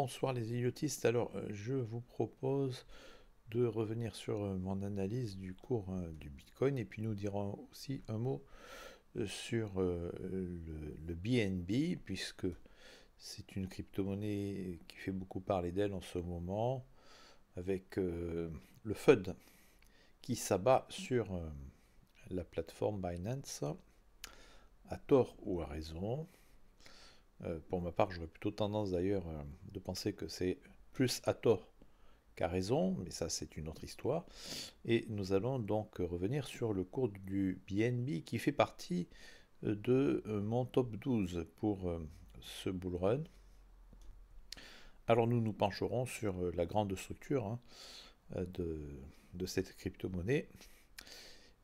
bonsoir les idiotistes. Alors, euh, je vous propose de revenir sur euh, mon analyse du cours euh, du Bitcoin et puis nous dirons aussi un mot sur le, le BNB puisque c'est une crypto-monnaie qui fait beaucoup parler d'elle en ce moment avec le FUD qui s'abat sur la plateforme Binance à tort ou à raison. Euh, pour ma part, j'aurais plutôt tendance d'ailleurs euh, de penser que c'est plus à tort qu'à raison, mais ça c'est une autre histoire. Et nous allons donc revenir sur le cours du BNB qui fait partie euh, de mon top 12 pour ce bull run. Alors nous nous pencherons sur la grande structure hein, de, de cette crypto-monnaie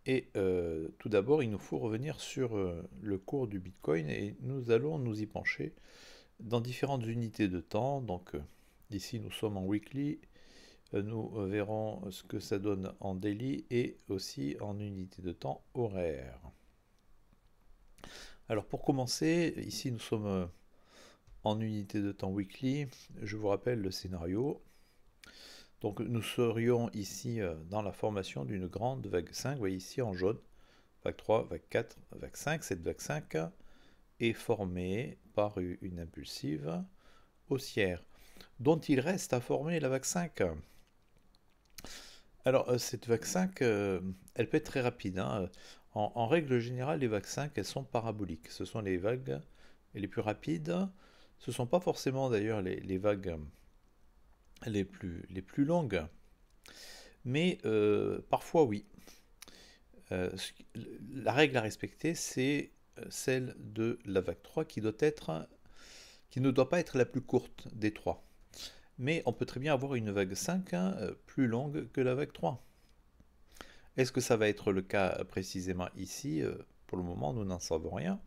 et euh, tout d'abord, il nous faut revenir sur euh, le cours du Bitcoin et nous allons nous y pencher dans différentes unités de temps. Donc euh, ici, nous sommes en weekly. Nous verrons ce que ça donne en daily et aussi en unité de temps horaire. Alors pour commencer, ici nous sommes en unité de temps weekly. Je vous rappelle le scénario. Donc nous serions ici euh, dans la formation d'une grande vague 5, vous voyez ici en jaune, vague 3, vague 4, vague 5, cette vague 5 est formée par une impulsive haussière, dont il reste à former la vague 5. Alors euh, cette vague 5, euh, elle peut être très rapide. Hein. En, règle générale, les vagues 5, elles sont paraboliques. Ce sont les vagues les plus rapides. Ce ne sont pas forcément d'ailleurs les vagues les plus, les plus longues. Mais euh, parfois, oui. Euh, la règle à respecter, c'est euh, celle de la vague 3 qui, doit être, qui ne doit pas être la plus courte des trois. Mais on peut très bien avoir une vague 5 hein, plus longue que la vague 3. Est-ce que ça va être le cas précisément ici Pour le moment, nous n'en savons rien.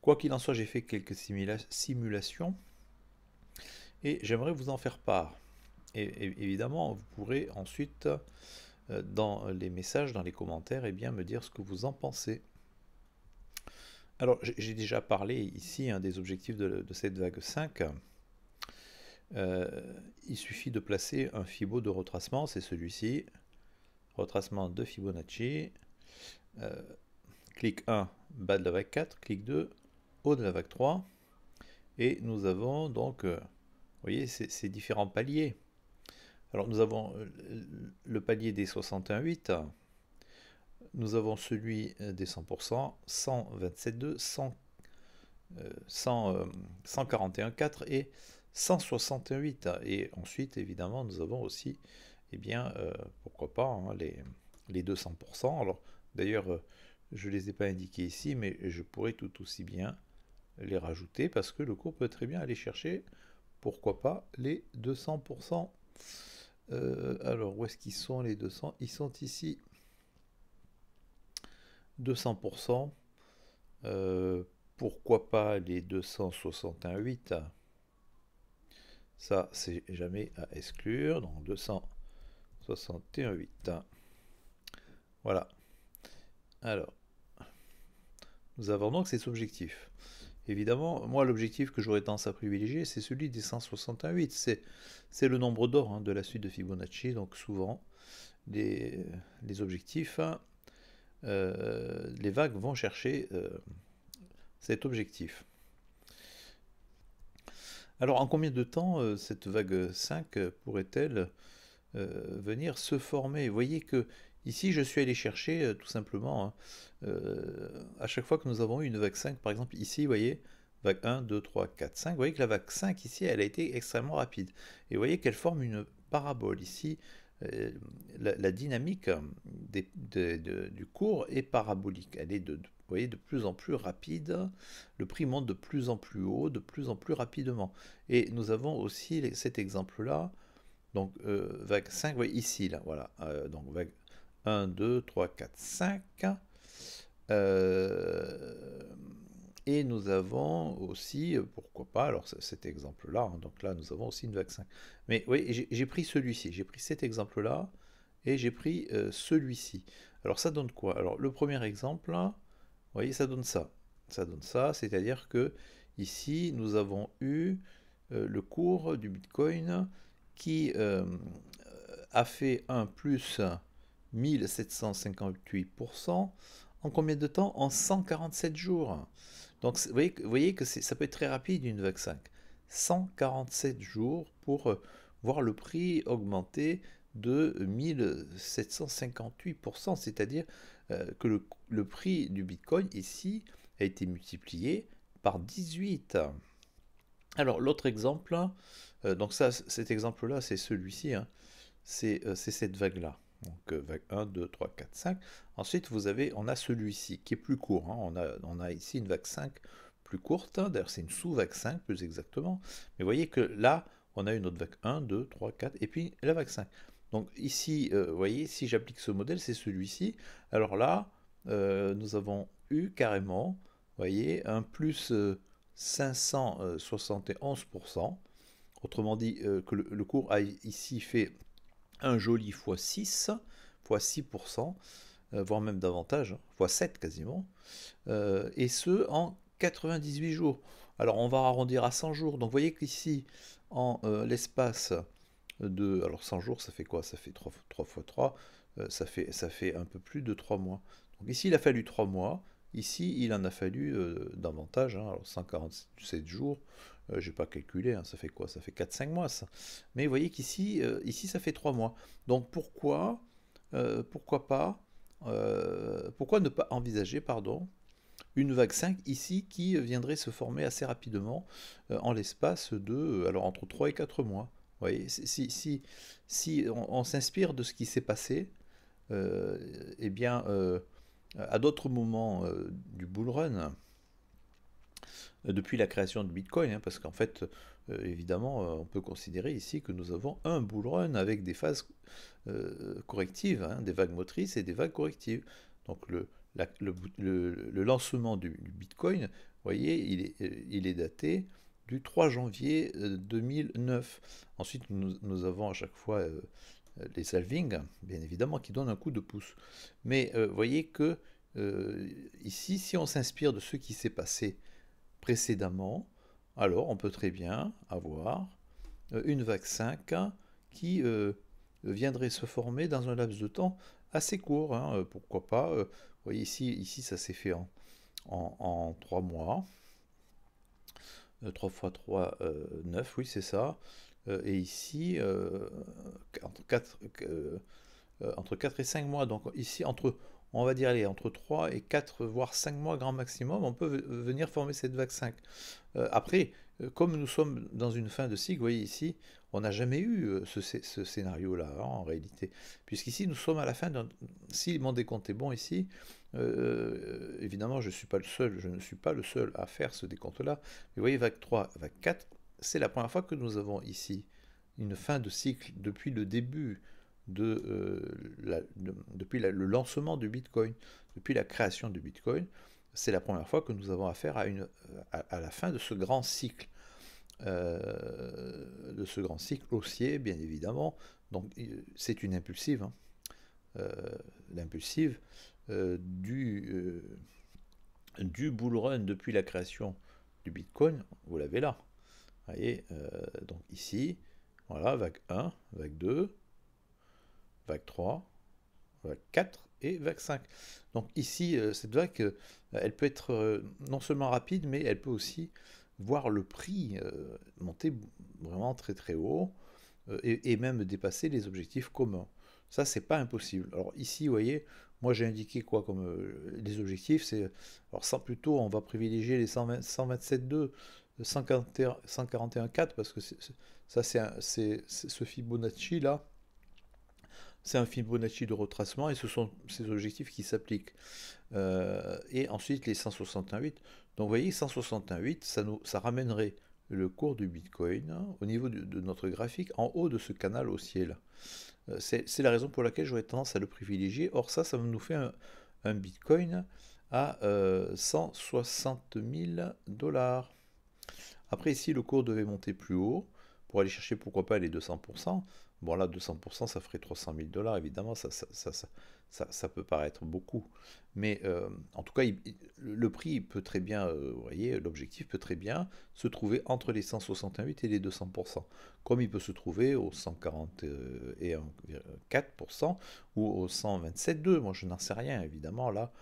Quoi qu'il en soit, j'ai fait quelques simulations et j'aimerais vous en faire part et, évidemment, vous pourrez ensuite, euh, dans les messages, dans les commentaires, et eh bien, me dire ce que vous en pensez. Alors, j'ai déjà parlé ici hein, des objectifs de, cette vague 5. Euh, il suffit de placer un fibo de retracement, c'est celui-ci. Retracement de Fibonacci. Clique euh, clic 1, bas de la vague 4. Clic 2, haut de la vague 3. Et nous avons donc, voyez, ces différents paliers. Alors nous avons euh, le palier des 61,8, nous avons celui euh, des 100%, 127,2, 100, 141, 141,4 et 168. Et ensuite, évidemment, nous avons aussi, eh bien, euh, pourquoi pas, hein, les, les 200%. Alors d'ailleurs, je ne les ai pas indiqués ici, mais je pourrais tout aussi bien les rajouter parce que le cours peut très bien aller chercher, pourquoi pas, les 200%. Euh, alors, où est-ce qu'ils sont les 200 Ils sont ici 200%. Euh, pourquoi pas les 261.8 Ça, c'est jamais à exclure. Donc 261.8. Voilà. Alors, nous avons donc ces objectifs. Évidemment, moi, l'objectif que j'aurais tendance à privilégier, c'est celui des 168. C'est le nombre d'or hein, de la suite de Fibonacci. Donc, souvent, les, objectifs, hein, euh, les vagues vont chercher euh, cet objectif. Alors, en combien de temps euh, cette vague 5 pourrait-elle venir se former Vous voyez que. Ici, je suis allé chercher euh, tout simplement hein, euh, à chaque fois que nous avons eu une vague 5, par exemple ici, vous voyez, vague 1, 2, 3, 4, 5, vous voyez que la vague 5 ici, elle a été extrêmement rapide. Et vous voyez qu'elle forme une parabole ici. Euh, la, dynamique hein, du cours est parabolique. Elle est de, voyez, de plus en plus rapide. Le prix monte de plus en plus haut, de plus en plus rapidement. Et nous avons aussi cet exemple-là. Donc, vague 5, voyez, ici, là, voilà. donc, vague 1, 2, 3, 4, 5. et nous avons aussi, pourquoi pas, alors cet exemple-là, hein, donc là nous avons aussi une vague 5. Mais oui, j'ai pris celui-ci, j'ai pris cet exemple-là, et j'ai pris euh, celui-ci. Alors ça donne quoi Alors le premier exemple, hein, vous voyez, ça donne ça. Ça donne ça, c'est-à-dire que ici nous avons eu euh, le cours du Bitcoin qui euh, a fait un plus 1758%. En combien de temps En 147 jours. Donc vous voyez, vous voyez que ça peut être très rapide une vague 5. 147 jours pour euh, voir le prix augmenter de 1758%, c'est-à-dire euh, que le, prix du Bitcoin ici a été multiplié par 18. Alors l'autre exemple, euh, donc ça, cet exemple-là, c'est celui-ci, hein. c'est cette vague-là. Donc euh, vague 1, 2, 3, 4, 5. Ensuite, vous avez, on a celui-ci qui est plus court. Hein. On, a, on a ici une vague 5 plus courte. Hein. D'ailleurs, c'est une sous-vague 5 plus exactement. Mais vous voyez que là, on a une autre vague 1, 2, 3, 4, et puis la vague 5. Donc ici, euh, vous voyez, si j'applique ce modèle, c'est celui-ci. Alors là, euh, nous avons eu carrément, voyez, un plus 571%. Autrement dit, que le cours a ici fait un joli x 6, x 6%, voire même davantage, x hein, 7 quasiment, euh, et ce en 98 jours. Alors on va arrondir à 100 jours, donc vous voyez qu'ici, en euh, l'espace de... Alors 100 jours, ça fait quoi Ça fait 3, fois 3, euh, ça, fait, ça fait un peu plus de 3 mois. Donc ici, il a fallu 3 mois, Ici, il en a fallu davantage, hein. alors 147 jours euh, j'ai je n'ai pas calculé, hein, ça fait quoi Ça fait 4-5 mois ça. Mais vous voyez qu'ici, euh, ici, ça fait 3 mois. Donc pourquoi, euh, pourquoi pas, pourquoi ne pas envisager, pardon, une vague 5 ici qui viendrait se former assez rapidement en l'espace de, alors entre 3 et 4 mois. Vous voyez, si, si, si on, s'inspire de ce qui s'est passé, et eh bien, à d'autres moments du bull run, euh, depuis la création de Bitcoin, hein, parce qu'en fait, euh, évidemment, euh, on peut considérer ici que nous avons un bull run avec des phases correctives, hein, des vagues motrices et des vagues correctives. Donc le, lancement du, Bitcoin, vous voyez, il est, daté du 3 janvier 2009. Ensuite, nous, nous avons à chaque fois les salvings, bien évidemment, qui donnent un coup de pouce. Mais vous voyez que ici, si on s'inspire de ce qui s'est passé précédemment, alors on peut très bien avoir euh, une vague 5 hein, qui euh, viendrait se former dans un laps de temps assez court. Hein, euh, pourquoi pas voyez ici, ici ça s'est fait en, en, 3 mois. 3 fois 3, 9, oui c'est ça. et ici, entre, 4, entre 4 et 5 mois. Donc ici, entre on va dire aller entre 3 et 4, voire 5 mois grand maximum, on peut venir former cette vague 5. Euh, après, euh, comme nous sommes dans une fin de cycle, voyez ici, on n'a jamais eu euh, ce, scénario-là hein, en réalité. Puisqu'ici, nous sommes à la fin d'un... Si mon décompte est bon ici, évidemment, je ne suis pas le seul, je ne suis pas le seul à faire ce décompte-là. Mais vous voyez, vague 3, vague 4, c'est la première fois que nous avons ici une fin de cycle depuis le début euh, depuis le lancement du Bitcoin, depuis la création du Bitcoin, c'est la première fois que nous avons affaire à, une, à, la fin de ce grand cycle, euh, de ce grand cycle haussier, bien évidemment. Donc c'est une impulsive, hein. euh, l'impulsive du, du bull run depuis la création du Bitcoin, vous l'avez là. Vous voyez, donc ici, voilà, vague 1, vague 2, vague 3, vague 4 et vague 5. Donc ici, euh, cette vague, euh, elle peut être euh, non seulement rapide, mais elle peut aussi voir le prix monter vraiment très très haut et, même dépasser les objectifs communs. Ça, c'est pas impossible. Alors ici, vous voyez, moi j'ai indiqué quoi comme les objectifs, c'est alors sans plutôt on va privilégier les 127.2, 141.4 parce que ça c'est ce Fibonacci là c'est un Fibonacci de retracement et ce sont ces objectifs qui s'appliquent. Euh, et ensuite les 168. Donc vous voyez, 161,8, ça, ça ramènerait le cours du Bitcoin hein, au niveau de, notre graphique en haut de ce canal au ciel. Euh, c'est la raison pour laquelle j'aurais tendance à le privilégier. Or ça, ça nous fait un, Bitcoin à 160 euh, 000 dollars. Après ici, le cours devait monter plus haut pour aller chercher pourquoi pas les 200%. Bon, là, 200%, ça ferait 300 000 dollars, évidemment, ça ça, ça, peut paraître beaucoup. Mais euh, en tout cas, le prix peut très bien, euh, vous voyez, l'objectif peut très bien se trouver entre les 168 et les 200%, comme il peut se trouver au 141,4% ou au 127,2%. Moi, je n'en sais rien, évidemment, là,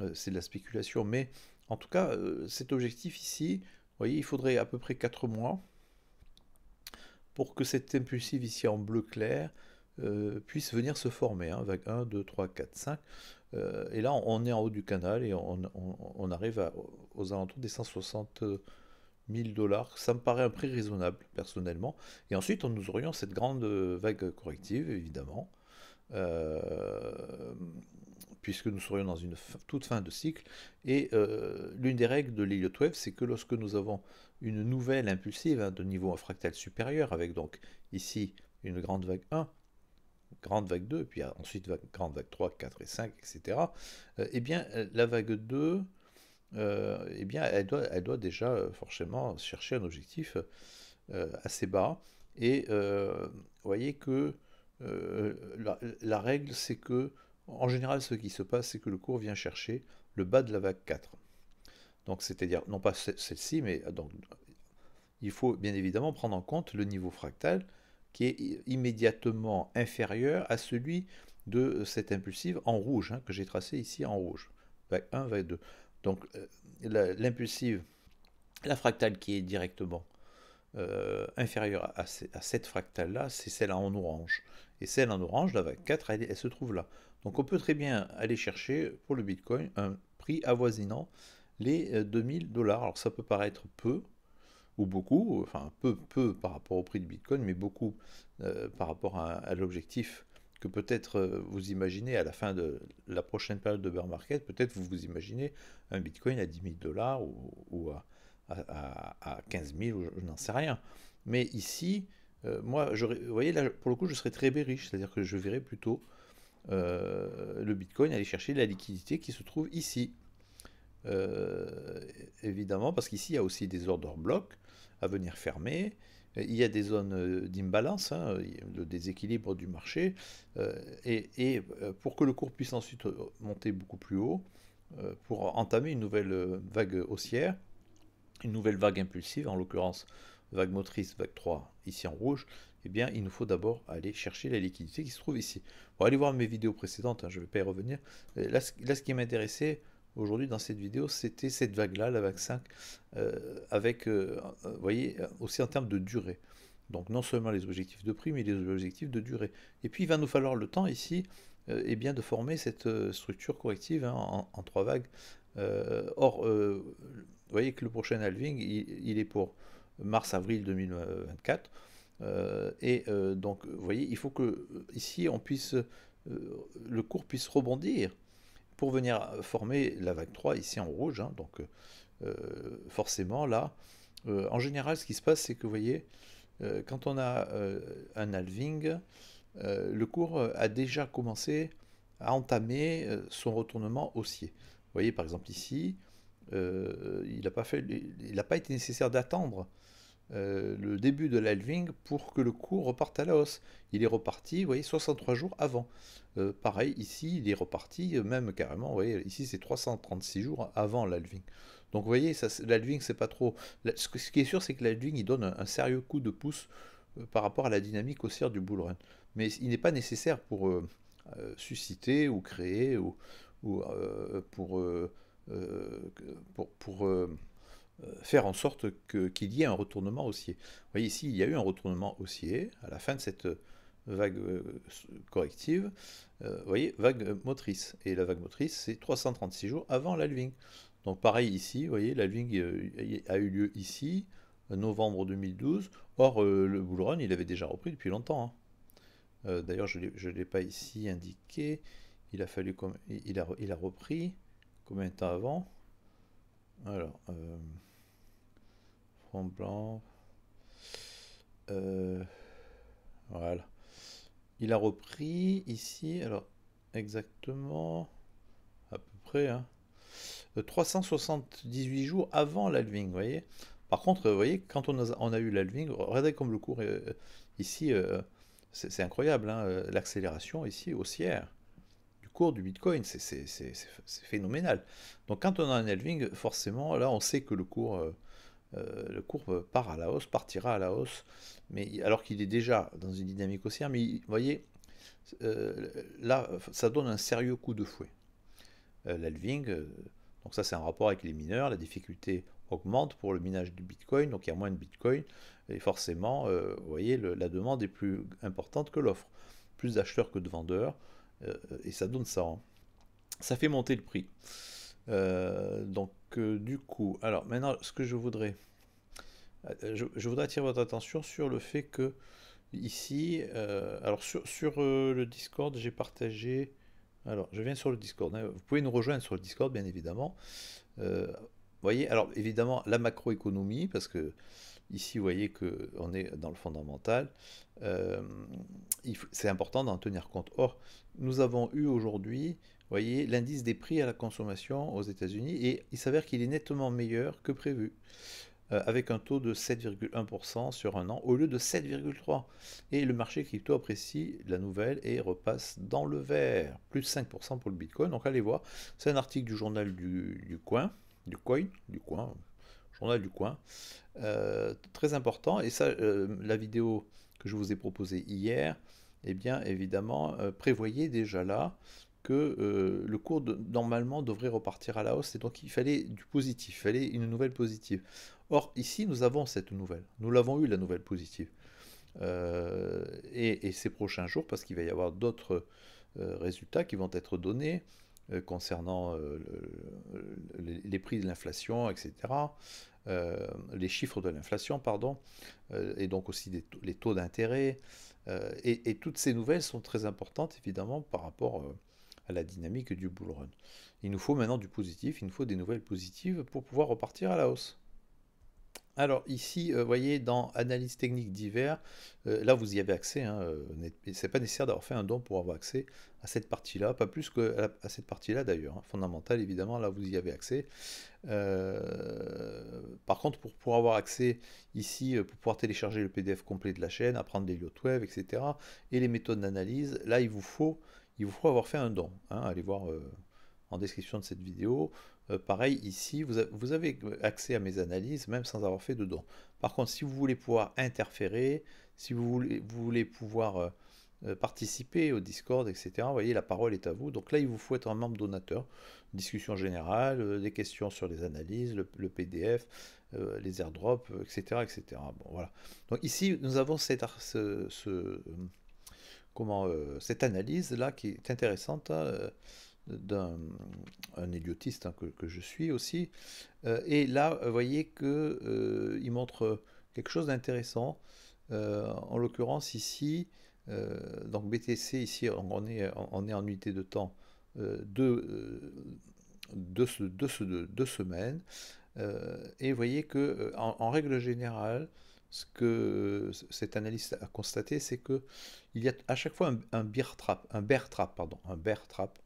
euh, c'est de la spéculation. Mais en tout cas, cet objectif ici, vous voyez, il faudrait à peu près 4 mois que cette impulsive ici en bleu clair euh, puisse venir se former. Hein, vague 1, 2, 3, 4, 5. et là, on est en haut du canal et on, on, arrive à, aux alentours des 160 000 euh, dollars. Ça me paraît un prix raisonnable, personnellement. Et ensuite, on, nous aurions cette grande euh, vague corrective, évidemment. Euh, puisque nous serions dans une toute fin de cycle. Et euh, l'une des règles de liliot Wave, c'est que lorsque nous avons une nouvelle impulsive hein, de niveau fractal supérieur, avec donc ici une grande vague 1, grande vague 2, puis ensuite grande vague 3, 4 et 5, etc., et euh, eh bien euh, la vague 2, euh, eh bien, elle doit, déjà forcément chercher un objectif assez bas. Et vous voyez que la, règle, c'est que en général, ce qui se passe, c'est que le cours vient chercher le bas de la vague 4. Donc, c'est-à-dire, non pas celle-ci, mais euh, donc, il faut bien évidemment prendre en compte le niveau fractal qui est immédiatement inférieur à celui de euh, cette impulsive en rouge, hein, que j'ai tracé ici en rouge, vague 1, vague 2. Donc, euh, l'impulsive, la fractale qui est directement euh, inférieure à, cette fractale-là, c'est celle en orange. Et celle en orange, la vague 4, elle, se trouve là. Donc on peut très bien aller chercher pour le Bitcoin un prix avoisinant les 2000 euh, dollars. Alors ça peut paraître peu ou beaucoup, enfin peu, peu par rapport au prix du Bitcoin, mais beaucoup euh, par rapport à, l'objectif que peut-être vous imaginez à la fin de la prochaine période de bear market, peut-être vous vous imaginez un Bitcoin à 10 000 dollars ou à à, 15 000, je, n'en sais rien. Mais ici, euh, moi, je, vous voyez, là, pour le coup, je serais très riche, c'est-à-dire que je verrais plutôt euh, le Bitcoin aller chercher la liquidité qui se trouve ici. Euh, évidemment, parce qu'ici, il y a aussi des ordres blocs à venir fermer. Il y a des zones d'imbalance, le hein, déséquilibre du marché. et, pour que le cours puisse ensuite monter beaucoup plus haut, pour entamer une nouvelle vague haussière, une nouvelle vague impulsive, en l'occurrence vague motrice, vague 3 ici en rouge, eh bien il nous faut d'abord aller chercher la liquidité qui se trouve ici. pour aller voir mes vidéos précédentes, hein, je ne vais pas y revenir. Euh, là, ce qui m'intéressait aujourd'hui dans cette vidéo, c'était cette vague-là, la vague 5, euh, avec, euh, vous voyez, aussi en termes de durée. Donc non seulement les objectifs de prix, mais les objectifs de durée. Et puis il va nous falloir le temps ici euh, eh bien, de former cette structure corrective hein, en, en, trois vagues. or, vous voyez que le prochain halving, il, est pour mars-avril 2024. Euh, et euh, donc, vous voyez, il faut que euh, ici, on puisse, le cours puisse rebondir pour venir former la vague 3 ici en rouge. Hein. donc, forcément, là, en général, ce qui se passe, c'est que, vous voyez, quand on a un halving, le cours a déjà commencé à entamer son retournement haussier. Vous voyez, par exemple, ici, euh, il n'a pas, pas été nécessaire d'attendre euh, le début de l'alving pour que le cours reparte à la hausse. Il est reparti, vous voyez, 63 jours avant. Euh, pareil, ici, il est reparti, même carrément, vous voyez, ici c'est 336 jours avant l'alving. Donc vous voyez, l'alving c'est pas trop... Ce qui est sûr, c'est que l'alving il donne un, sérieux coup de pouce par rapport à la dynamique haussière du bull run. Mais il n'est pas nécessaire pour susciter ou créer ou pour euh, pour, euh, euh, faire en sorte qu'il y ait un retournement haussier. Vous voyez ici, il y a eu un retournement haussier à la fin de cette vague corrective. vous voyez, vague motrice. Et la vague motrice, c'est 336 jours avant l'alving. Donc pareil ici, vous voyez, l'alving a eu lieu ici, novembre 2012. Or, le bull il avait déjà repris depuis longtemps. Hein. D'ailleurs, je ne l'ai pas ici indiqué. Il a fallu... Il a, il a repris combien de temps avant Alors, euh, front blanc. Euh, voilà. Il a repris ici, alors exactement à peu près, 378 hein, euh, jours avant l'alving, voyez. Par contre, vous voyez, quand on a, a eu l'alving, regardez comme le cours est, ici, c'est incroyable, hein, l'accélération ici haussière du Bitcoin. C'est phénoménal. Donc quand on a un elving forcément, là, on sait que le cours, euh, euh, le cours euh, part à la hausse, partira à la hausse, mais alors qu'il est déjà dans une dynamique haussière. Mais voyez, là, ça donne un sérieux coup de fouet. l'elving donc ça, c'est un rapport avec les mineurs. La difficulté augmente pour le minage du Bitcoin, donc il y a moins de Bitcoin, et forcément, voyez, la demande est plus importante que l'offre. Plus d'acheteurs que de vendeurs, euh, et ça donne ça. Hein. Ça fait monter le prix. Euh, donc euh, du coup, alors maintenant ce que je voudrais, je, voudrais attirer votre attention sur le fait que ici, alors sur, le Discord, j'ai partagé alors, je viens sur le Discord. Hein. Vous pouvez nous rejoindre sur le Discord, bien évidemment. Euh, voyez, alors évidemment, la macroéconomie, parce que Ici, vous voyez qu'on est dans le fondamental. Euh, c'est important d'en tenir compte. Or, nous avons eu aujourd'hui, vous voyez, l'indice des prix à la consommation aux États-Unis et il s'avère qu'il est nettement meilleur que prévu euh, avec un taux de 7,1% sur un an au lieu de 7,3%. Et le marché crypto apprécie la nouvelle et repasse dans le vert, plus 5% pour le Bitcoin. Donc allez voir, c'est un article du journal du coin, du coin, du coin, on a du coin. Euh, très important. Et ça, euh, la vidéo que je vous ai proposée hier, eh bien évidemment, prévoyez euh, prévoyait déjà là que le cours normalement devrait repartir à la hausse. Et donc il fallait du positif, il fallait une nouvelle positive. Or, ici, nous avons cette nouvelle. Nous l'avons eu, la nouvelle positive. et, ces prochains jours, parce qu'il va y avoir d'autres résultats qui vont être donnés euh, concernant euh, les prix de l'inflation, etc. Euh, les chiffres de l'inflation, pardon, et donc aussi les taux d'intérêt. et, et, toutes ces nouvelles sont très importantes, évidemment, par rapport à la dynamique du bull run. Il nous faut maintenant du positif, il nous faut des nouvelles positives pour pouvoir repartir à la hausse. Alors ici, vous euh, voyez, dans analyse technique divers, euh, là vous y avez accès, hein, euh, c'est pas nécessaire d'avoir fait un don pour avoir accès à cette partie-là, pas plus que à cette partie-là d'ailleurs, Fondamental hein, fondamentale évidemment, là vous y avez accès. par contre, pour pouvoir avoir accès ici, pour pouvoir télécharger le PDF complet de la chaîne, apprendre des lieux web, etc., et les méthodes d'analyse, là il vous faut, il vous faut avoir fait un don. Hein. allez voir en description de cette vidéo, euh, pareil ici, vous, avez accès à mes analyses même sans avoir fait de dons. Par contre, si vous voulez pouvoir interférer, si vous voulez, pouvoir euh, euh, participer au Discord, etc., vous voyez, la parole est à vous. Donc là, il vous faut être un membre donateur. Discussion générale, des questions sur les analyses, le, PDF, les airdrops, etc., etc. Bon, voilà. Donc ici, nous avons cette, comment, cette analyse là qui est intéressante. Hein, d'un un hein, que, je suis aussi. Euh, et là, vous voyez que euh, il montre quelque chose d'intéressant. Euh, en l'occurrence, ici, donc BTC, ici, on est, on est en unité de temps de, de, de, deux semaines. et vous voyez que, en, règle générale, ce que cet analyste a constaté, c'est que il y a à chaque fois un, un bear trap, un bear trap, pardon, un bear trap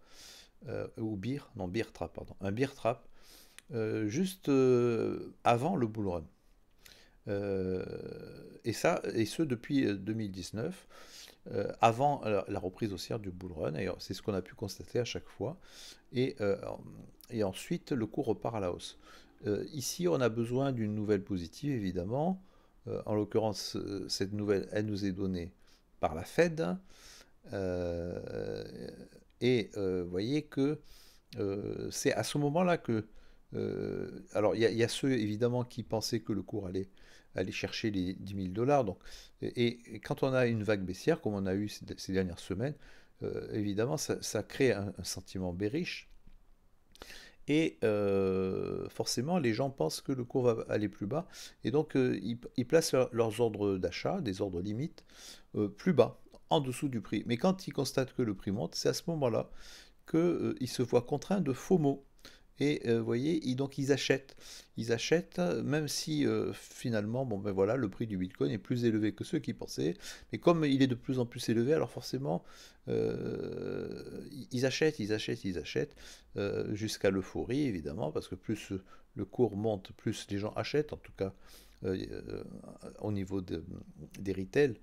euh, ou beer, non beer pardon, un beer trap, euh, juste euh, avant le bull run. et ça, et ce depuis 2019, avant la, reprise haussière du bull run. C'est ce qu'on a pu constater à chaque fois. Et, et ensuite, le cours repart à la hausse. ici, on a besoin d'une nouvelle positive, évidemment. en l'occurrence, cette nouvelle, elle nous est donnée par la Fed. Euh, et euh, vous voyez que euh, c'est à ce moment-là que... Euh, alors il y, a ceux évidemment qui pensaient que le cours allait aller chercher les 10 000 dollars. Donc, et, quand on a une vague baissière, comme on a eu ces, dernières semaines, évidemment, ça, crée un, sentiment bearish. Et forcément, les gens pensent que le cours va aller plus bas. Et donc, ils, placent leurs ordres d'achat, des ordres limites, plus bas en dessous du prix. Mais quand il constate que le prix monte, c'est à ce moment-là que euh, ils se voit contraint de faux mots. Et euh, vous voyez, ils, donc ils achètent. Ils achètent, même si euh, finalement, bon ben voilà, le prix du Bitcoin est plus élevé que ceux qui pensaient. Mais comme il est de plus en plus élevé, alors forcément, ils achètent, ils achètent, ils achètent, jusqu'à l'euphorie, évidemment, parce que plus le cours monte, plus les gens achètent, en tout cas euh, au niveau des retails,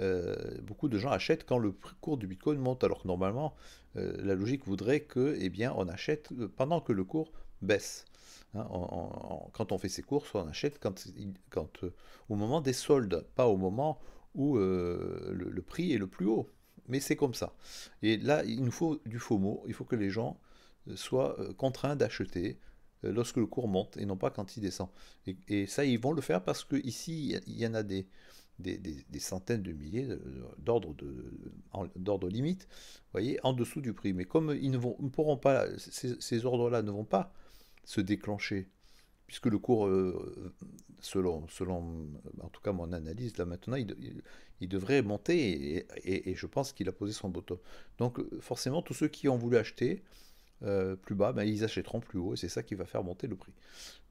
euh, beaucoup de gens achètent quand le cours du Bitcoin monte, alors que normalement, euh, la logique voudrait que, eh bien, on achète pendant que le cours baisse. Hein, quand on fait ses courses, on achète quand, au moment des soldes, pas au moment où le prix est le plus haut. Mais c'est comme ça. Et là, il nous faut du faux mot. Il faut que les gens soient contraints d'acheter euh, lorsque le cours monte et non pas quand il descend. Et, ça, ils vont le faire parce que ici, il y en a des, centaines de milliers d'ordres d'ordre limite, voyez, en dessous du prix. Mais comme ils ne, vont, pourront pas, ces, ces ordres-là ne vont pas se déclencher puisque le cours, euh, selon, en tout cas mon analyse, là maintenant, il, devrait monter et, je pense qu'il a posé son bouton Donc forcément, tous ceux qui ont voulu acheter euh, plus bas, ben, ils achèteront plus haut et c'est ça qui va faire monter le prix.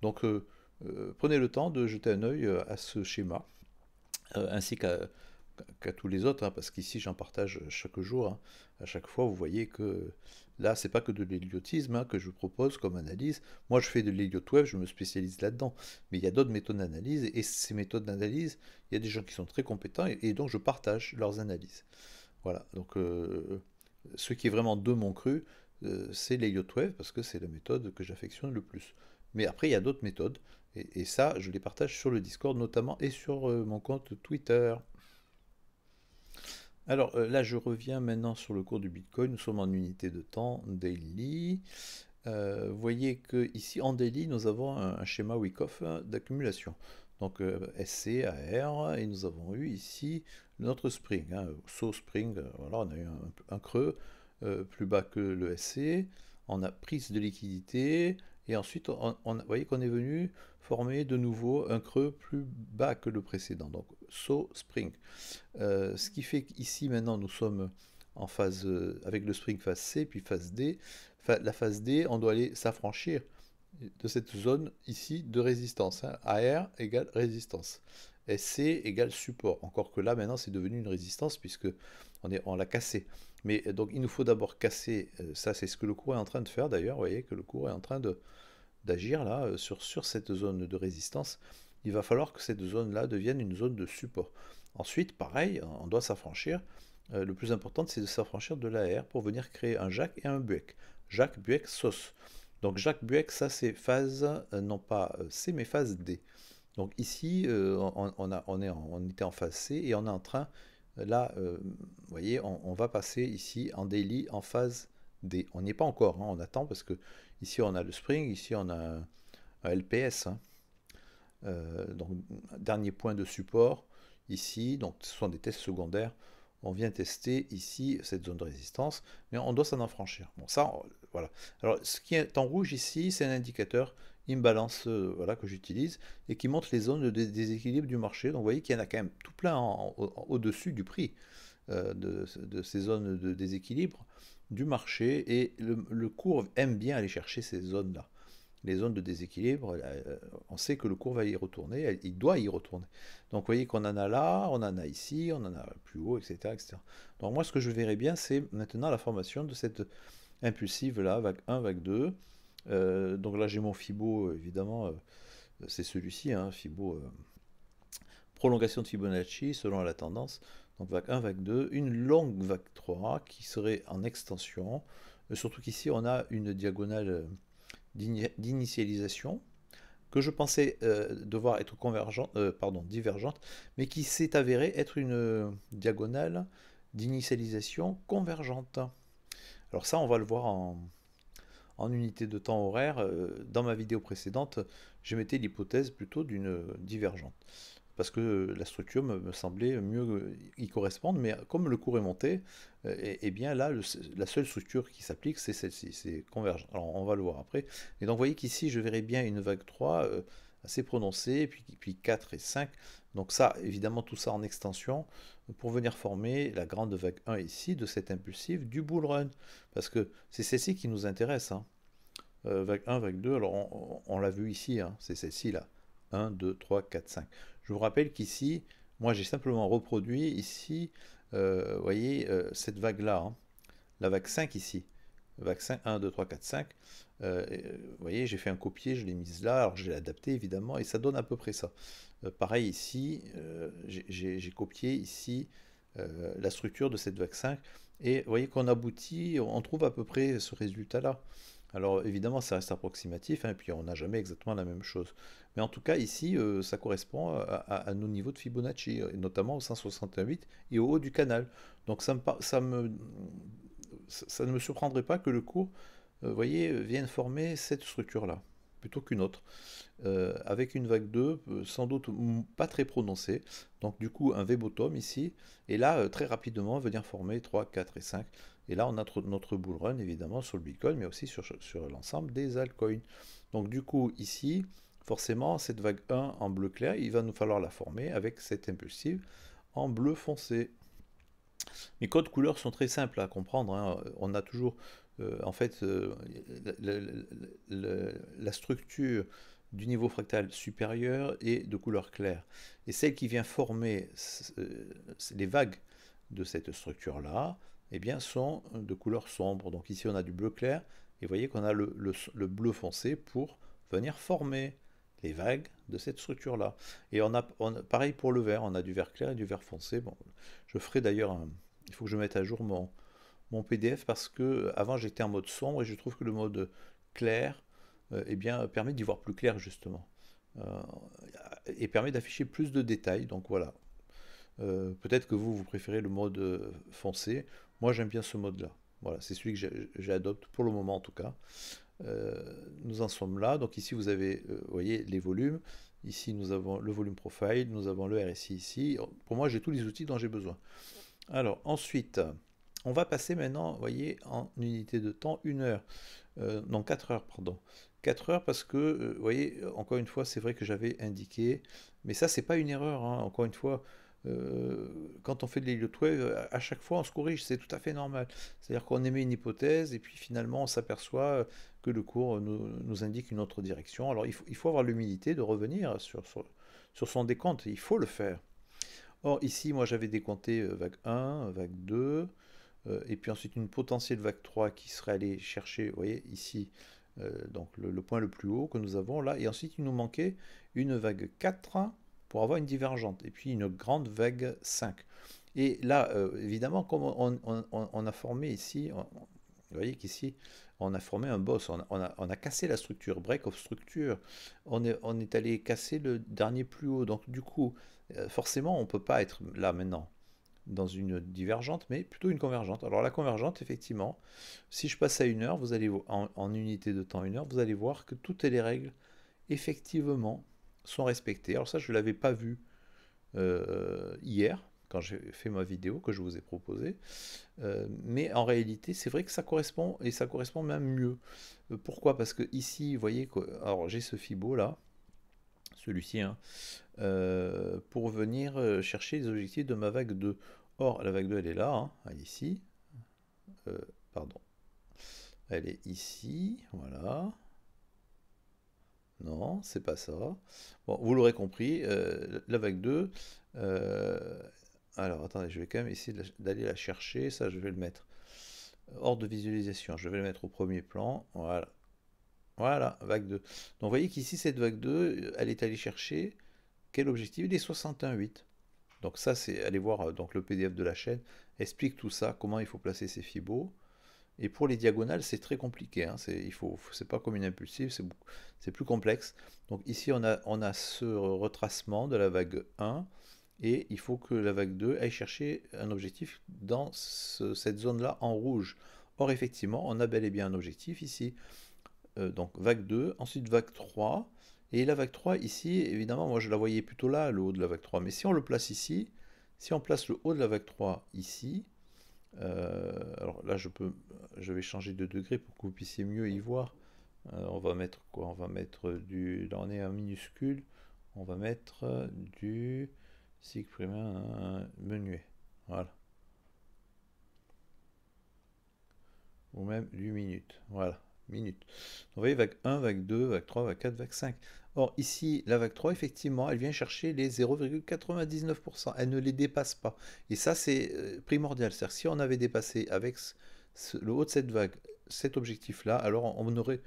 Donc euh, euh, prenez le temps de jeter un œil à ce schéma, ainsi qu'à tous les autres, hein, parce qu'ici j'en partage chaque jour. Hein. À chaque fois, vous voyez que là, c'est pas que de l'héliotisme hein, que je propose comme analyse. Moi, je fais de l'héliot web, je me spécialise là-dedans. Mais il y a d'autres méthodes d'analyse, et ces méthodes d'analyse, il y a des gens qui sont très compétents, et, et donc je partage leurs analyses. Voilà, donc ce qui est vraiment de mon cru, euh, c'est les Wave parce que c'est la méthode que j'affectionne le plus. Mais après, il y a d'autres méthodes. Et, ça, je les partage sur le Discord notamment et sur euh, mon compte Twitter. Alors euh, là, je reviens maintenant sur le cours du Bitcoin. Nous sommes en unité de temps daily. Vous voyez que ici en daily, nous avons un, schéma week-off d'accumulation. Donc SC, et nous avons eu ici notre spring. Hein, saut spring, voilà, on a eu un creux, euh, plus bas que le SC, on a prise de liquidité, et ensuite, on, vous voyez qu'on est venu former de nouveau un creux plus bas que le précédent, donc saut spring. Euh, ce qui fait qu'ici, maintenant, nous sommes en phase, euh, avec le spring phase C, puis phase D. la phase D, on doit aller s'affranchir de cette zone ici de résistance. Hein. AR égale résistance. SC égale support. Encore que là, maintenant, c'est devenu une résistance puisque on, on l'a cassé. Mais euh, donc il nous faut d'abord casser, euh, ça c'est ce que le cours est en train de faire d'ailleurs, vous voyez que le cours est en train d'agir là euh, sur, sur cette zone de résistance. Il va falloir que cette zone-là devienne une zone de support. Ensuite, pareil, on doit s'affranchir. le plus important, c'est de s'affranchir de l'AR pour venir créer un Jacques et un Bueck. Jacques, buec sauce. Donc Jacques Bueck, ça c'est phase, non pas C, mais phase D. Donc ici, on, a, on, est on était en phase C et on est en train Là, euh, vous voyez, on, va passer ici en daily en phase D. On n'y est pas encore, hein, on attend parce que ici on a le spring, ici on a un LPS. Hein. Euh, donc, dernier point de support ici, donc ce sont des tests secondaires. On vient tester ici cette zone de résistance, mais on doit s'en franchir. Bon, ça, voilà. Alors, ce qui est en rouge ici, c'est un indicateur une balance euh, voilà, que j'utilise et qui montre les zones de déséquilibre du marché. Donc vous voyez qu'il y en a quand même tout plein au-dessus du prix euh, de, ces zones de déséquilibre du marché et le, le cours aime bien aller chercher ces zones-là. Les zones de déséquilibre, euh, on sait que le cours va y retourner, il doit y retourner. Donc vous voyez qu'on en a là, on en a ici, on en a plus haut, etc. etc. Donc moi ce que je verrais bien c'est maintenant la formation de cette impulsive là, vague 1, vague 2, euh, donc là, j'ai mon Fibo, euh, évidemment, euh, c'est celui-ci, hein, Fibo, prolongation de Fibonacci selon la tendance. Donc vague 1, vague 2, une longue vague 3 qui serait en extension. Surtout qu'ici, on a une diagonale d'initialisation que je pensais devoir être convergente, pardon, divergente, mais qui s'est avérée être une diagonale d'initialisation convergente. Alors ça, on va le voir en, en unité de temps horaire, euh, dans ma vidéo précédente, je mettais l'hypothèse plutôt d'une divergente. Parce que la structure me, semblait mieux y correspondre, mais comme le cours est monté, euh, et, bien là, la seule structure qui s'applique, c'est celle-ci, c'est convergent. Alors on va le voir après. Et donc vous voyez qu'ici, je verrais bien une vague 3 assez prononcé, puis, puis 4 et 5. Donc ça, évidemment, tout ça en extension pour venir former la grande vague 1 ici de cette impulsive du bull run. Parce que c'est celle-ci qui nous intéresse. Hein. Euh, vague 1, vague 2, alors on, l'a vu ici, hein. c'est celle-ci là. 1, 2, 3, 4, 5. Je vous rappelle qu'ici, moi j'ai simplement reproduit ici, euh, vous voyez, euh, cette vague là. Hein. la vague 5 ici vaccin 1, 2, 3, 4, 5. vous voyez, j'ai fait un copier, je l'ai mise là, alors j'ai adapté évidemment, et ça donne à peu près ça. Euh, pareil ici, euh, j'ai copié ici euh, la structure de cette vaccin, et vous voyez qu'on aboutit, on trouve à peu près ce résultat-là. Alors évidemment, ça reste approximatif, et hein, puis on n'a jamais exactement la même chose. Mais en tout cas, ici, ça correspond à, nos niveaux de Fibonacci, notamment au 168 et au haut du canal. Donc ça me, ça me ça ne me surprendrait pas que le cours, euh, voyez, vienne former cette structure-là, plutôt qu'une autre, euh, avec une vague 2, euh, sans doute pas très prononcée, donc du coup un V bottom ici, et là, très rapidement, venir former 3, 4 et 5, et là on a notre bull run évidemment sur le Bitcoin, mais aussi sur, sur l'ensemble des altcoins. Donc du coup, ici, forcément, cette vague 1 en bleu clair, il va nous falloir la former avec cette impulsive en bleu foncé. Les codes couleurs sont très simples à comprendre. Hein. On a toujours, euh, en fait, euh, la, structure du niveau fractal supérieur est de couleur claire. Et celle qui vient former euh, les vagues de cette structure-là, eh bien, sont de couleur sombre. Donc ici, on a du bleu clair, et vous voyez qu'on a le, bleu foncé pour venir former les vagues de cette structure-là. Et on a, pareil pour le vert, on a du vert clair et du vert foncé. Bon, je ferai d'ailleurs, il faut que je mette à jour mon, mon PDF parce que avant j'étais en mode sombre et je trouve que le mode clair et euh, eh bien, permet d'y voir plus clair justement euh, et permet d'afficher plus de détails. Donc voilà. Euh, peut-être que vous, vous préférez le mode foncé. Moi, j'aime bien ce mode-là. Voilà, c'est celui que j'adopte pour le moment en tout cas. Euh, nous en sommes là. Donc ici, vous avez, euh, voyez, les volumes. Ici, nous avons le volume profile, nous avons le RSI ici. Pour moi, j'ai tous les outils dont j'ai besoin. Alors ensuite, on va passer maintenant, vous voyez, en unité de temps, une heure. Euh, non, 4 heures, pardon. 4 heures parce que, vous voyez, encore une fois, c'est vrai que j'avais indiqué, mais ça, c'est pas une erreur, hein. encore une fois. quand on fait de l'Heliot à chaque fois on se corrige, c'est tout à fait normal. C'est-à-dire qu'on émet une hypothèse et puis finalement on s'aperçoit que le cours nous, indique une autre direction. Alors il faut, avoir l'humilité de revenir sur, son décompte, il faut le faire. Or ici, moi j'avais décompté euh, vague 1, vague 2, euh, et puis ensuite une potentielle vague 3 qui serait allée chercher, vous voyez ici, euh, donc le, point le plus haut que nous avons là, et ensuite il nous manquait une vague 4 pour avoir une divergente, et puis une grande vague 5. Et là, évidemment, comme on, on, a formé ici, on, vous voyez qu'ici, on a formé un boss, on a, cassé la structure, break of structure. On est, allé casser le dernier plus haut. Donc du coup, euh, forcément, on ne peut pas être là maintenant dans une divergente, mais plutôt une convergente. Alors la convergente, effectivement, si je passe à une heure, vous allez en, en unité de temps une heure, vous allez voir que toutes les règles, effectivement, sont respectées. Alors ça, je ne l'avais pas vu euh, hier, quand j'ai fait ma vidéo que je vous ai proposée. Euh, mais en réalité, c'est vrai que ça correspond, et ça correspond même mieux. Euh, pourquoi Parce que ici, vous voyez, que, alors j'ai ce Fibo là, celui-ci, hein, euh, pour venir chercher les objectifs de ma vague 2. Or, la vague 2, elle est là, hein, elle est ici. pardon. Elle est ici, voilà. Non, c'est pas ça. Bon, vous l'aurez compris, la vague 2, alors, attendez, je vais quand même essayer d'aller la chercher. Ça, je vais le mettre hors de visualisation. Je vais le mettre au premier plan. Voilà. Voilà, vague 2. Donc, vous voyez qu'ici, cette vague 2, euh, elle est allée chercher quel objectif Il est 61,8. Donc, ça, c'est aller voir euh, donc, le PDF de la chaîne. Explique tout ça, comment il faut placer ces fibos. Et pour les diagonales, c'est très compliqué. Hein. C'est, pas comme une impulsive, c'est, c'est plus complexe. Donc ici, on a, on a ce retracement de la vague 1. Et il faut que la vague 2 aille chercher un objectif dans cette zone-là en rouge. Or, effectivement, on a bel et bien un objectif ici. Euh, donc, vague 2, ensuite vague 3. Et la vague 3, ici, évidemment, moi je la voyais plutôt là, le haut de la vague 3. Mais si on le place ici, si on place le haut de la vague 3 ici, euh, alors là, je, peux, je vais changer de degré pour que vous puissiez mieux y voir. Euh, on va mettre quoi On va mettre du... Là, on est en minuscule. On va mettre du prime un euh, menuet. Voilà. Ou même 8 minutes Voilà, minute. vous voyez, vague 1, vague 2, vague 3, vague 4, vague 5. Or, ici, la vague 3, effectivement, elle vient chercher les 0,99%. Elle ne les dépasse pas. Et ça, c'est euh, primordial. C'est-à-dire si on avait dépassé avec le haut de cette vague cet objectif-là, alors on n'aurait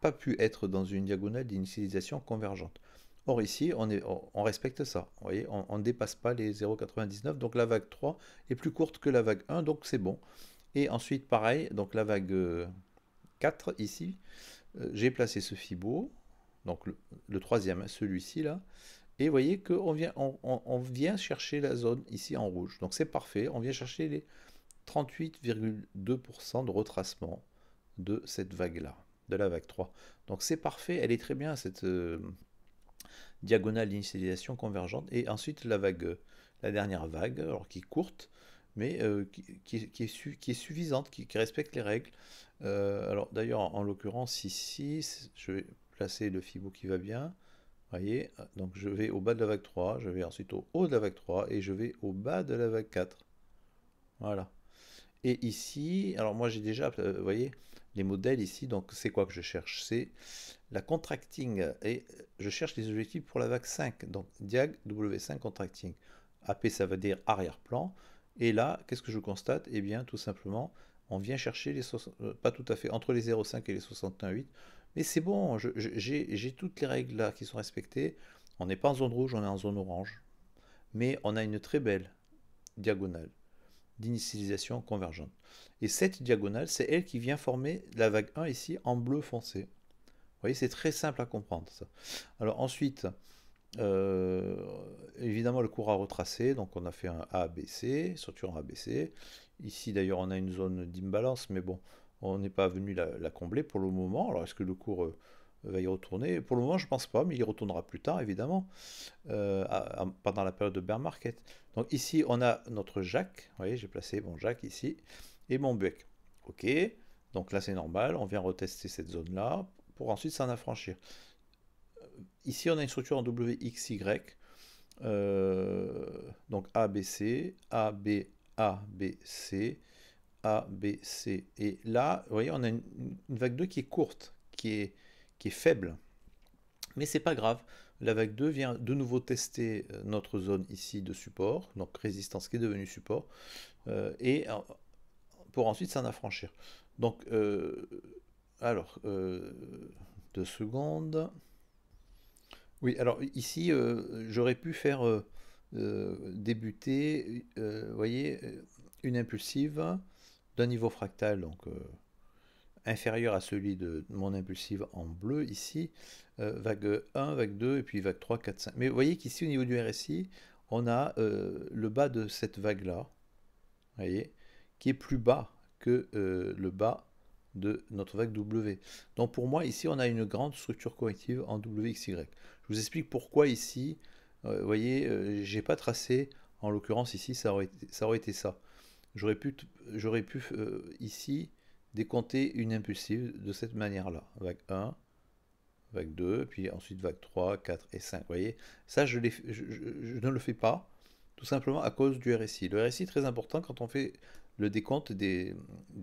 pas pu être dans une diagonale d'initialisation convergente. Or ici, on, est, on, respecte ça. Vous voyez, on ne dépasse pas les 0,99. Donc la vague 3 est plus courte que la vague 1, donc c'est bon. Et ensuite, pareil, donc la vague 4 euh, ici, euh, j'ai placé ce Fibo, donc le, troisième, celui-ci là. Et vous voyez qu'on vient, on, vient chercher la zone ici en rouge. Donc c'est parfait, on vient chercher les 38,2% de retracement de cette vague-là, de la vague 3. Donc c'est parfait, elle est très bien cette... Euh, diagonale d'initialisation convergente, et ensuite la vague, la dernière vague, alors qui est courte, mais euh, qui, est, suffisante, qui, respecte les règles. Euh, alors d'ailleurs, en, l'occurrence, ici, je vais placer le fibo qui va bien. voyez, donc je vais au bas de la vague 3, je vais ensuite au haut de la vague 3, et je vais au bas de la vague 4. Voilà. Et ici, alors moi j'ai déjà, euh, vous voyez, les modèles ici. Donc c'est quoi que je cherche C'est la contracting et je cherche les objectifs pour la vague 5. Donc diag W5 contracting. AP ça veut dire arrière-plan. Et là, qu'est-ce que je constate Eh bien tout simplement, on vient chercher les euh, pas tout à fait entre les 0,5 et les 61,8. Mais c'est bon, j'ai toutes les règles là qui sont respectées. On n'est pas en zone rouge, on est en zone orange. Mais on a une très belle diagonale d'initialisation convergente. Et cette diagonale, c'est elle qui vient former la vague 1 ici en bleu foncé. Vous voyez, c'est très simple à comprendre ça. Alors ensuite, euh, évidemment, le cours a retracé, donc on a fait un ABC, B, ABC. Ici d'ailleurs, on a une zone d'imbalance, mais bon, on n'est pas venu la, combler pour le moment. Alors est-ce que le cours... Euh, va y retourner. Pour le moment, je pense pas, mais il y retournera plus tard, évidemment, euh, pendant la période de bear market. Donc ici, on a notre Jacques. Vous voyez, j'ai placé mon Jacques ici et mon Buick. OK. Donc là, c'est normal. On vient retester cette zone-là pour ensuite s'en affranchir. Euh, ici, on a une structure en WXY. Euh, donc ABC, A, ABC, ABC. Et là, vous voyez, on a une vague 2 qui est courte, qui est qui est faible. Mais c'est pas grave. La vague 2 vient de nouveau tester euh, notre zone ici de support, donc résistance qui est devenue support, euh, et euh, pour ensuite s'en affranchir. Donc, alors, deux secondes. Oui, alors ici, j'aurais pu faire débuter, voyez, une impulsive d'un niveau fractal, donc inférieur à celui de mon impulsive en bleu ici, euh, vague 1, vague 2, et puis vague 3, 4, 5. Mais vous voyez qu'ici, au niveau du RSI, on a euh, le bas de cette vague-là, voyez, qui est plus bas que euh, le bas de notre vague W. Donc pour moi, ici, on a une grande structure corrective en WXY. Je vous explique pourquoi ici, vous voyez, j'ai pas tracé, en l'occurrence ici, ça aurait été ça. J'aurais pu, j'aurais pu ici décompter une impulsive de cette manière-là. Vague 1, vague 2, puis ensuite vague 3, 4 et 5. Vous voyez, ça, je, ne le fais pas, tout simplement à cause du RSI. Le RSI est très important quand on fait le décompte des,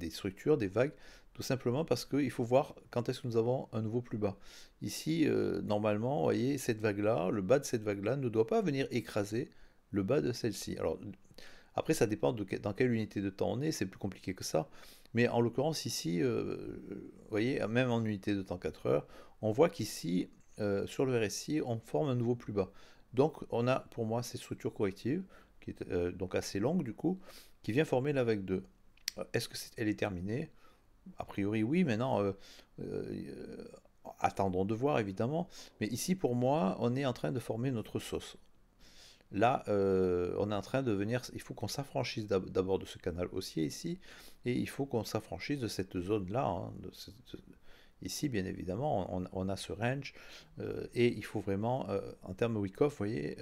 structures, des vagues, tout simplement parce qu'il faut voir quand est-ce que nous avons un nouveau plus bas. Ici, euh, normalement, vous voyez, cette vague-là, le bas de cette vague-là ne doit pas venir écraser le bas de celle-ci. Alors, après, ça dépend de, dans quelle unité de temps on est, c'est plus compliqué que ça. Mais en l'occurrence, ici, euh, vous voyez, même en unité de temps 4 heures, on voit qu'ici, euh, sur le RSI, on forme un nouveau plus bas. Donc, on a pour moi cette structure corrective, qui est euh, donc assez longue du coup, qui vient former la vague 2. Est-ce qu'elle est, est terminée A priori, oui. Maintenant, attendons de voir évidemment. Mais ici, pour moi, on est en train de former notre sauce. Là, euh, on est en train de venir, il faut qu'on s'affranchisse d'abord de ce canal haussier ici, et il faut qu'on s'affranchisse de cette zone-là. Hein, ici, bien évidemment, on, a ce range, euh, et il faut vraiment, euh, en termes week-off, voyez,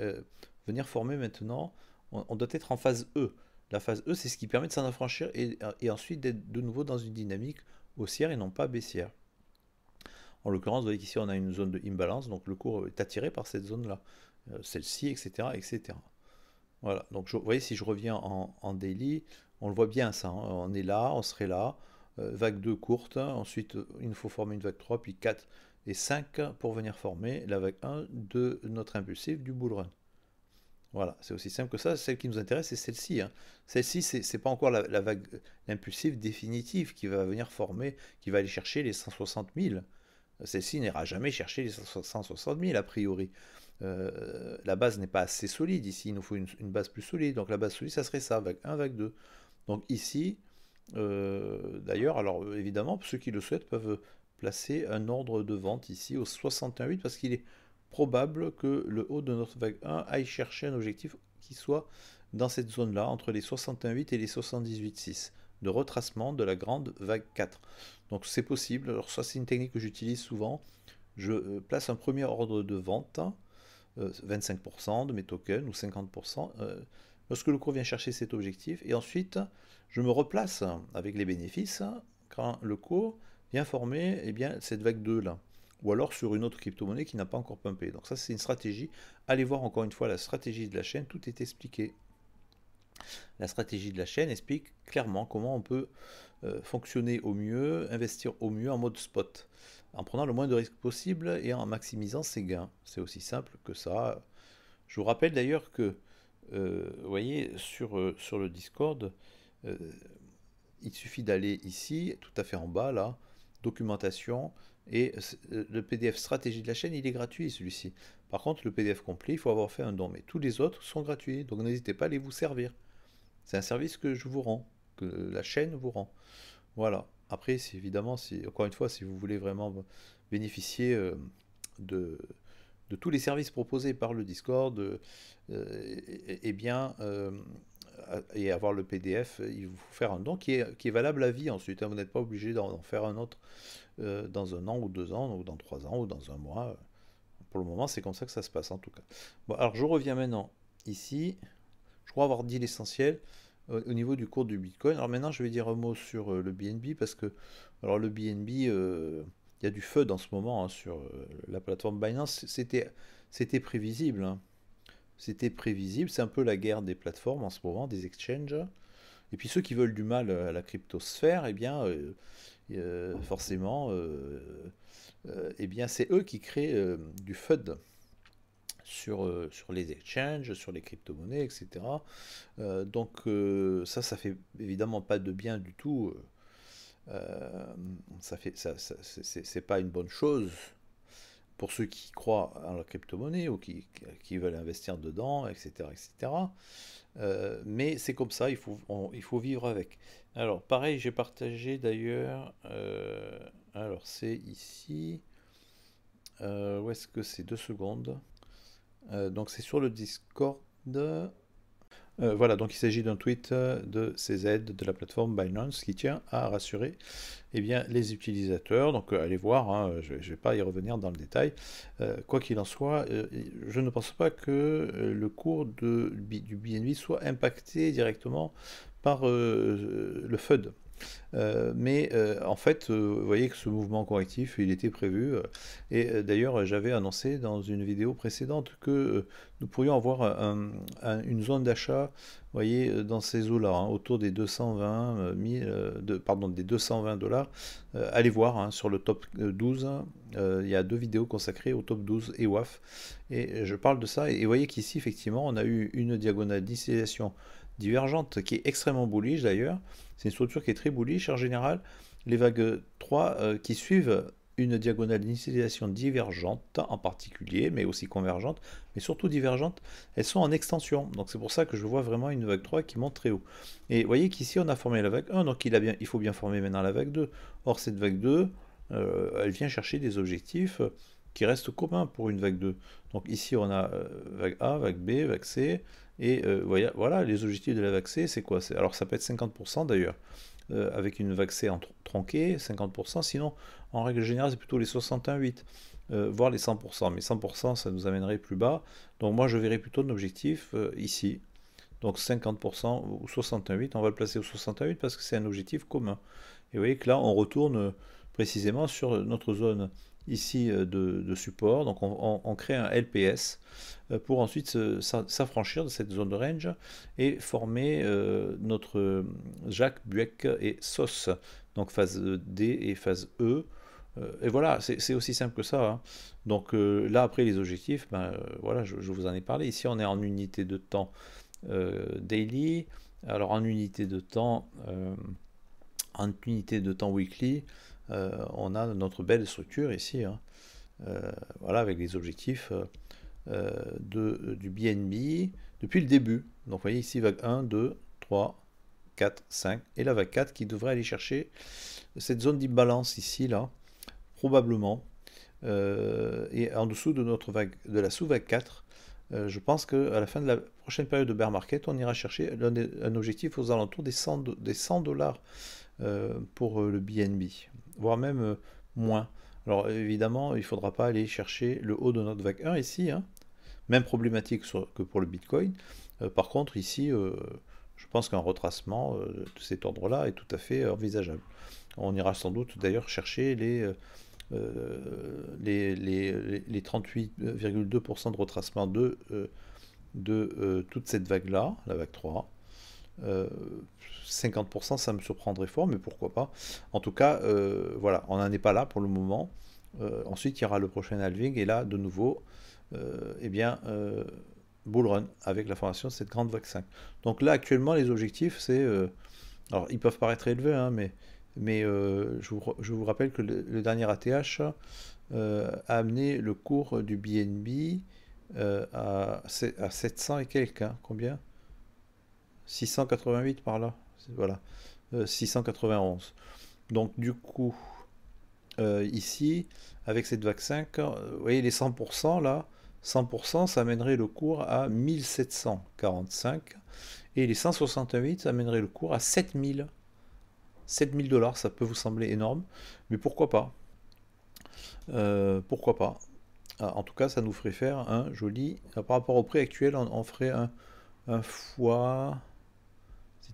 venir former maintenant, on, doit être en phase E. La phase E, c'est ce qui permet de s'en affranchir et, et ensuite d'être de nouveau dans une dynamique haussière et non pas baissière. En l'occurrence, vous voyez qu'ici, on a une zone de imbalance, donc le cours est attiré par cette zone-là. Euh, celle-ci, etc., etc. Voilà, donc vous voyez, si je reviens en, daily, on le voit bien ça, hein. on est là, on serait là, euh, vague 2 courte, ensuite il nous faut former une vague 3, puis 4 et 5 pour venir former la vague 1 de notre impulsif du bull run. Voilà, c'est aussi simple que ça. Celle qui nous intéresse, c'est celle-ci. Hein. Celle-ci, ce n'est pas encore la, la vague impulsive définitive qui va venir former, qui va aller chercher les 160 000. Celle-ci n'ira jamais chercher les 160 000 a priori. Euh, la base n'est pas assez solide ici, il nous faut une, base plus solide. Donc la base solide, ça serait ça, vague 1, vague 2. Donc ici, euh, d'ailleurs, alors évidemment, ceux qui le souhaitent peuvent placer un ordre de vente ici au 61,8 parce qu'il est probable que le haut de notre vague 1 aille chercher un objectif qui soit dans cette zone-là, entre les 61,8 et les 78,6 de retracement de la grande vague 4. Donc c'est possible, alors ça c'est une technique que j'utilise souvent, je euh, place un premier ordre de vente, 25% euh, de mes tokens ou 50%, euh, lorsque le cours vient chercher cet objectif. Et ensuite, je me replace avec les bénéfices quand le cours vient former et eh bien, cette vague 2 là. Ou alors sur une autre crypto-monnaie qui n'a pas encore pumpé. Donc ça, c'est une stratégie. Allez voir encore une fois la stratégie de la chaîne, tout est expliqué. La stratégie de la chaîne explique clairement comment on peut euh, fonctionner au mieux, investir au mieux en mode spot en prenant le moins de risques possible et en maximisant ses gains. C'est aussi simple que ça. Je vous rappelle d'ailleurs que, euh, vous voyez, sur, euh, sur le Discord, euh, il suffit d'aller ici, tout à fait en bas, là, documentation, et le PDF stratégie de la chaîne, il est gratuit celui-ci. Par contre, le PDF complet, il faut avoir fait un don, mais tous les autres sont gratuits, donc n'hésitez pas à les vous servir. C'est un service que je vous rends, que la chaîne vous rend. Voilà. Après, c'est évidemment, encore une fois, si vous voulez vraiment bénéficier euh, de, tous les services proposés par le Discord, et euh, eh, eh, eh bien, euh, et avoir le PDF, il vous faut faire un don qui est, valable à vie ensuite. Hein. Vous n'êtes pas obligé d'en faire un autre dans un an ou deux ans, ou dans trois ans, ou dans un mois. Pour le moment, c'est comme ça que ça se passe en tout cas. alors je reviens maintenant ici. Je crois avoir dit l'essentiel au niveau du cours du Bitcoin. Alors maintenant, je vais dire un mot sur euh, le BNB parce que alors le BNB, euh, il y a du feu en ce moment hein, sur euh, la plateforme Binance. C'était c'était prévisible. Hein. C'était prévisible. C'est un peu la guerre des plateformes en ce moment, des exchanges. Et puis ceux qui veulent du mal à la cryptosphère, eh bien, forcément, eh bien, c'est eux qui créent du FUD, sur, euh, sur les exchanges, sur les crypto-monnaies, etc. Euh, donc euh, ça, ça fait évidemment pas de bien du tout. ça fait, c'est pas une bonne chose pour ceux qui croient à la crypto-monnaie ou qui, veulent investir dedans, etc. etc. mais c'est comme ça, il faut, il faut vivre avec. Alors, pareil, j'ai partagé d'ailleurs, alors c'est ici, où est-ce que c'est deux secondes euh, donc c'est sur le Discord. Euh, voilà, donc il s'agit d'un tweet euh, de CZ de la plateforme Binance qui tient à rassurer eh bien, les utilisateurs. Donc allez voir, hein, je ne vais pas y revenir dans le détail. quoi qu'il en soit, je ne pense pas que le cours du BNB soit impacté directement par le FUD. Euh, mais euh, en fait, euh, vous voyez que ce mouvement correctif, il était prévu. et d'ailleurs, j'avais annoncé dans une vidéo précédente que nous pourrions avoir une zone d'achat, voyez, dans ces eaux-là, hein, autour des 220 pardon, des 220 dollars. allez voir hein, sur le top 12, hein, il y a deux vidéos consacrées au top 12 et WAF. Et je parle de ça. Et, vous voyez qu'ici, effectivement, on a eu une diagonale d'oscillation divergente qui est extrêmement bullish d'ailleurs. C'est une structure qui est très bullish. En général, les vagues 3 euh, qui suivent une diagonale d'initialisation divergente en particulier, mais aussi convergente, mais surtout divergente, elles sont en extension. Donc c'est pour ça que je vois vraiment une vague 3 qui monte très haut. Et vous voyez qu'ici on a formé la vague 1, donc il, faut bien former maintenant la vague 2. Or cette vague 2, euh, elle vient chercher des objectifs qui restent communs pour une vague 2. Donc ici on a euh, vague A, vague B, vague C, et euh, voilà, les objectifs de la vaccée, c'est quoi Alors ça peut être 50% d'ailleurs, euh, avec une vaccée en tronqué tronquée, 50%, sinon en règle générale c'est plutôt les 68, euh, voire les 100%, mais 100% ça nous amènerait plus bas, donc moi je verrais plutôt l'objectif ici, donc 50% ou 68% on va le placer au 68% parce que c'est un objectif commun. Et vous voyez que là on retourne précisément sur notre zone ici euh, de, support. Donc on, crée un LPS euh, pour ensuite s'affranchir de cette zone de range et former euh, notre Jacques, Buick et SOS, donc phase D et phase E. Et voilà, c'est aussi simple que ça. Hein. Donc là, après les objectifs, ben, voilà, je, vous en ai parlé. Ici, on est en unité de temps daily. Alors en unité de temps, en unité de temps weekly, euh, on a notre belle structure ici, hein. euh, voilà, avec les objectifs euh, de, du BNB depuis le début. Donc vous voyez ici, vague 1, 2, 3, 4, 5, et la vague 4 qui devrait aller chercher cette zone d'imbalance ici, là, probablement. et en dessous de, notre vague, de la sous-vague 4, je pense qu'à la fin de la prochaine période de bear market, on ira chercher un, objectif aux alentours des 100, des 100 dollars pour le BNB voire même euh, moins. Alors évidemment, il ne faudra pas aller chercher le haut de notre vague 1 ici. Hein. Même problématique que pour le Bitcoin. Euh, par contre, ici, euh, je pense qu'un retracement de cet ordre-là est tout à fait envisageable. On ira sans doute d'ailleurs chercher les, les, les, les 38,2% de retracement de, de toute cette vague-là, la vague 3. 50%, euh, ça me surprendrait fort, mais pourquoi pas. En tout cas, euh, voilà, on n'en est pas là pour le moment. Euh, ensuite, il y aura le prochain halving, et là, de nouveau, eh bien, bull run avec la formation de cette grande vaccin. Donc là, actuellement, les objectifs, c'est... alors, ils peuvent paraître élevés, hein, mais, mais je vous, rappelle que le, dernier ATH a amené le cours du BNB à, 700 et quelques. Hein, combien 688 par là. Voilà. 691. Euh, Donc du coup, euh, ici, avec cette vague euh, 5, vous voyez les 100% là, 100% ça amènerait le cours à 1745 et les 168 ça amènerait le cours à 7000. 7000 dollars, ça peut vous sembler énorme, mais pourquoi pas Pourquoi pas ah, En tout cas, ça nous ferait faire un joli. Par rapport au prix actuel, on, ferait un, un fois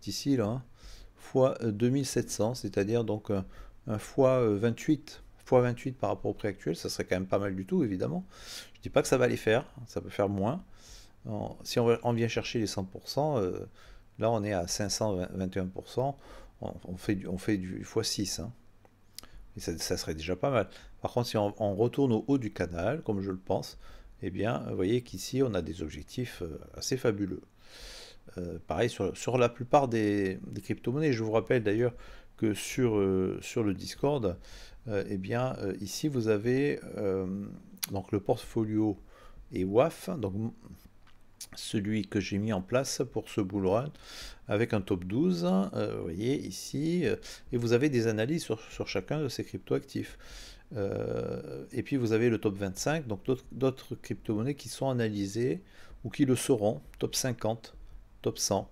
ici, là, hein, fois 2700, euh, c'est-à-dire donc euh, un, fois 28 euh, fois 28 par rapport au prix actuel, ça serait quand même pas mal du tout, évidemment. Je dis pas que ça va les faire, hein, ça peut faire moins. si on, vient chercher les 100%, là on est à 521%, on, on, fait, du, on fait du x6. Hein. Et ça, serait déjà pas mal. Par contre, si on, retourne au haut du canal, comme je le pense, eh bien, vous voyez qu'ici on a des objectifs assez fabuleux. Euh, pareil sur, sur, la plupart des, crypto-monnaies. Je vous rappelle d'ailleurs que sur, euh, sur le Discord, et euh, eh bien, ici vous avez donc le portfolio et WAF, donc celui que j'ai mis en place pour ce bull run avec un top 12, vous voyez ici, et vous avez des analyses sur, sur chacun de ces crypto-actifs. et puis vous avez le top 25, donc d'autres crypto-monnaies qui sont analysées ou qui le seront, top 50 top 100.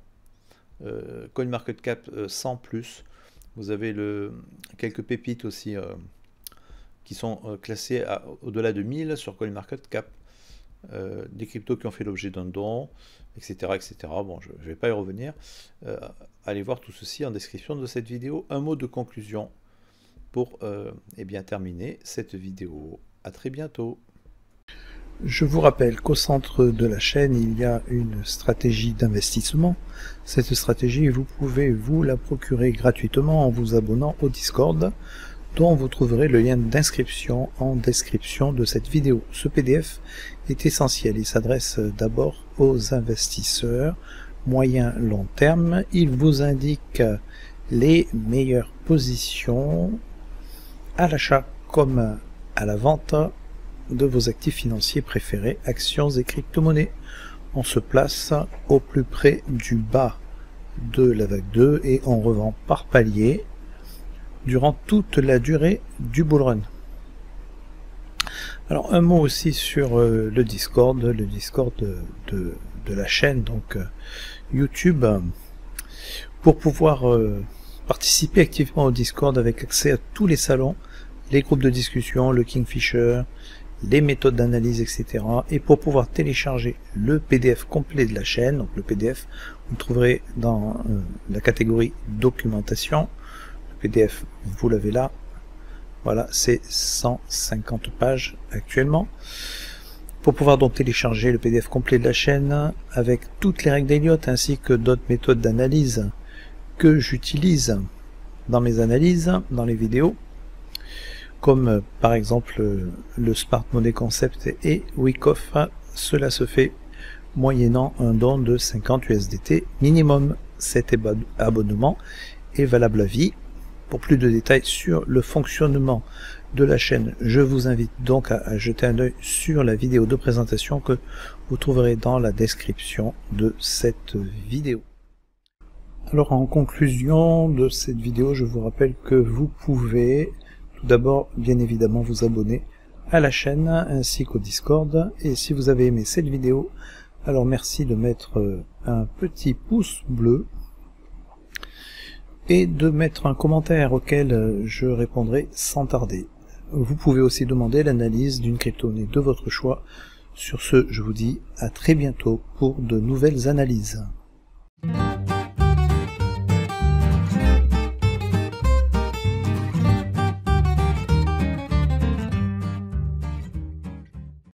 Euh, Market Cap 100 euh, plus. Vous avez le, quelques pépites aussi euh, qui sont classés au-delà de 1000 sur CoinMarketCap. Euh, des cryptos qui ont fait l'objet d'un don, etc., etc. Bon, je ne vais pas y revenir. allez voir tout ceci en description de cette vidéo. Un mot de conclusion pour et eh bien, terminer cette vidéo. À très bientôt. Je vous rappelle qu'au centre de la chaîne, il y a une stratégie d'investissement. Cette stratégie, vous pouvez vous la procurer gratuitement en vous abonnant au Discord, dont vous trouverez le lien d'inscription en description de cette vidéo. Ce PDF est essentiel. Il s'adresse d'abord aux investisseurs moyen-long terme. Il vous indique les meilleures positions à l'achat comme à la vente de vos actifs financiers préférés, actions et crypto-monnaies. On se place au plus près du bas de la vague 2 et on revend par palier durant toute la durée du bull run. Alors un mot aussi sur euh, le Discord, le Discord de, la chaîne, donc euh, YouTube. Pour pouvoir euh, participer activement au Discord avec accès à tous les salons, les groupes de discussion, le Kingfisher, les méthodes d'analyse, etc. Et pour pouvoir télécharger le PDF complet de la chaîne, donc le PDF, vous le trouverez dans euh, la catégorie documentation. Le PDF, vous l'avez là. Voilà, c'est 150 pages actuellement. Pour pouvoir donc télécharger le PDF complet de la chaîne avec toutes les règles d'Eliot ainsi que d'autres méthodes d'analyse que j'utilise dans mes analyses, dans les vidéos, comme euh, par exemple euh, le Smart Money Concept et WicOff, hein, Cela se fait moyennant un don de 50 USDT minimum. Cet abonnement est valable à vie. Pour plus de détails sur le fonctionnement de la chaîne, je vous invite donc à jeter un oeil sur la vidéo de présentation que vous trouverez dans la description de cette vidéo. Alors en conclusion de cette vidéo, je vous rappelle que vous pouvez tout d'abord, bien évidemment, vous abonner à la chaîne ainsi qu'au Discord. Et si vous avez aimé cette vidéo, alors merci de mettre euh, un petit pouce bleu et de mettre un commentaire auquel euh, je répondrai sans tarder. Vous pouvez aussi demander l'analyse d'une crypto de votre choix. Sur ce, je vous dis à très bientôt pour de nouvelles analyses.